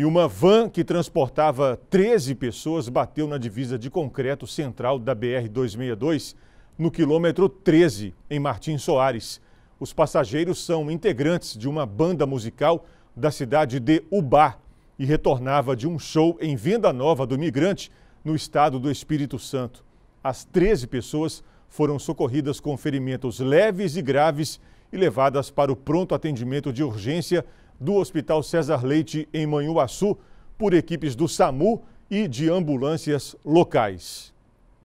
E uma van que transportava 13 pessoas bateu na divisa de concreto central da BR-262, no quilômetro 13, em Martins Soares. Os passageiros são integrantes de uma banda musical da cidade de Ubá e retornava de um show em Venda Nova do Migrante, no estado do Espírito Santo. As 13 pessoas foram socorridas com ferimentos leves e graves e levadas para o pronto atendimento de urgência do Hospital César Leite, em Manhuaçu, por equipes do SAMU e de ambulâncias locais.